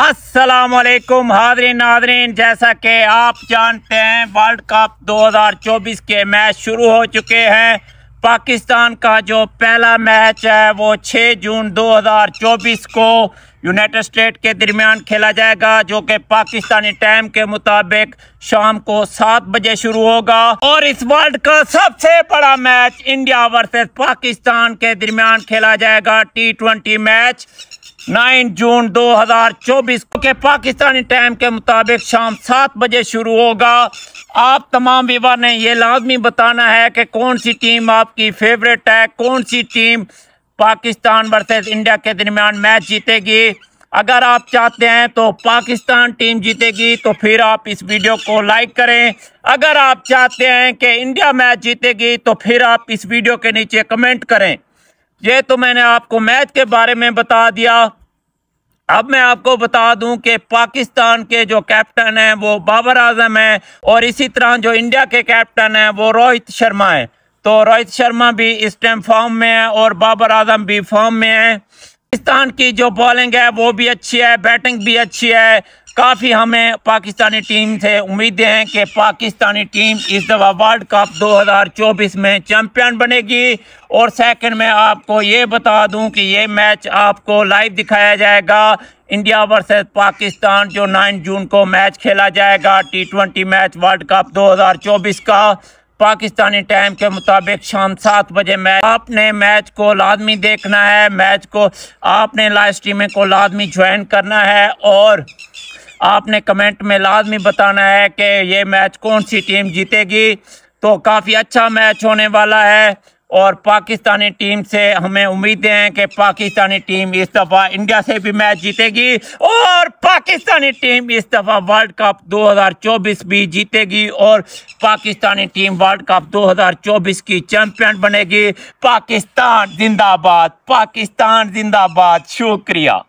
असलकुम हाजरीन नाजरीन जैसा कि आप जानते हैं वर्ल्ड कप 2024 के मैच शुरू हो चुके हैं पाकिस्तान का जो पहला मैच है वो 6 जून 2024 को यूनाइटेड स्टेट के दरमियान खेला जाएगा जो कि पाकिस्तानी टाइम के मुताबिक शाम को सात बजे शुरू होगा और इस वर्ल्ड का सबसे बड़ा मैच इंडिया वर्सेस पाकिस्तान के दरमियान खेला जाएगा टी ट्वेंटी मैच 9 जून 2024 के पाकिस्तानी टाइम के मुताबिक शाम सात बजे शुरू होगा आप तमाम विवाह ने यह लाजमी बताना है कि कौन सी टीम आपकी फेवरेट है कौन सी टीम पाकिस्तान वर्सेज इंडिया के दरमियान मैच जीतेगी अगर आप चाहते हैं तो पाकिस्तान टीम जीतेगी तो फिर आप इस वीडियो को लाइक करें अगर आप चाहते हैं कि इंडिया मैच जीतेगी तो फिर आप इस वीडियो के नीचे कमेंट करें ये तो मैंने आपको मैच के बारे में बता दिया अब मैं आपको बता दूं कि पाकिस्तान के जो कैप्टन हैं वो बाबर आजम हैं और इसी तरह जो इंडिया के कैप्टन हैं वो रोहित शर्मा हैं तो रोहित शर्मा भी इस टाइम फॉर्म में है और बाबर आजम भी फॉर्म में है पाकिस्तान की जो बॉलिंग है वो भी अच्छी है बैटिंग भी अच्छी है काफ़ी हमें पाकिस्तानी टीम से उम्मीदें हैं कि पाकिस्तानी टीम इस दफ़ा वर्ल्ड कप 2024 में चैम्पियन बनेगी और सेकंड में आपको ये बता दूं कि ये मैच आपको लाइव दिखाया जाएगा इंडिया वर्सेस पाकिस्तान जो 9 जून को मैच खेला जाएगा T twenty match world cup 2024 का पाकिस्तानी टाइम के मुताबिक शाम सात बजे मैच आपने मैच को लाजमी देखना है मैच को आपने लाइव स्ट्रीमिंग को लाजमी ज्वाइन करना है और आपने कमेंट में लाजमी बताना है कि ये मैच कौन सी टीम जीतेगी तो काफ़ी अच्छा मैच होने वाला है और पाकिस्तानी टीम से हमें उम्मीदें हैं कि पाकिस्तानी टीम इस दफ़ा इंडिया से भी मैच जीतेगी और पाकिस्तानी टीम इस दफ़ा वर्ल्ड कप 2024 भी जीतेगी और पाकिस्तानी टीम वर्ल्ड कप 2024 की चैंपियन बनेगी पाकिस्तान जिंदाबाद पाकिस्तान जिंदाबाद शुक्रिया